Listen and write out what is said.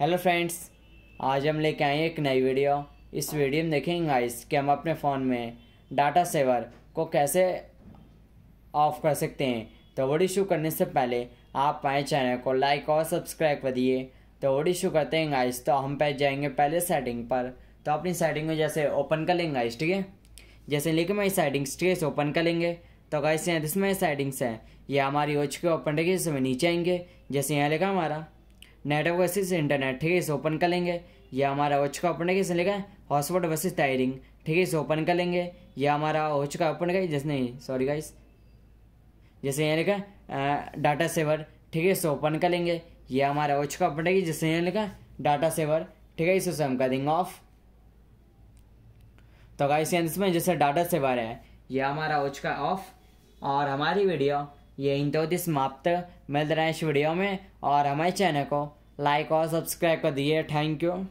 hello friends आज हम लेके आए एक नई वीडियो इस वीडियो में देखेंगे गाइस कि हम अपने फ़ोन में डाटा सेवर को कैसे ऑफ कर सकते हैं तो वो इशू करने से पहले आप हमारे चैनल को लाइक और सब्सक्राइब कर दिए तो वो इशू करते हैं गाइस तो हम पे जाएंगे पहले सेटिंग पर तो अपनी सेटिंग में जैसे ओपन कर लेंगे गाइस ठीक है जैसे लेके मैं सेटिंग्स ठीक है ओपन कर लेंगे तो गाइस यहाँ जिसमें सेटिंग्स हैं ये हमारी ओच के ओपन रहेगी जिसमें नीचे आएंगे जैसे यहाँ लेगा हमारा नेटवर्क वर्सेस इंटरनेट ठीक है इसे ओपन कर लेंगे यह हमारा हो चुका ओपन है किसने लिखा है हॉटस्पॉट वर्सेस टायरिंग ठीक है इसे ओपन कर लेंगे यह हमारा हो चुका ओपन गई जिसने सॉरी गाइस जैसे यहाँ लिखा डाटा सेवर ठीक है इसे ओपन कर लेंगे यह हमारा हो चुका ओपन है जिसने यहाँ लिखा डाटा सेवर ठीक है इसे हम कर देंगे ऑफ तो गाइस इसमें जैसे डाटा सेवर है यह हमारा हो चुका ऑफ और हमारी वीडियो ये इन दो दिन समाप्त मिल रहे हैं इस वीडियो में और हमारे चैनल को लाइक और सब्सक्राइब कर दिए थैंक यू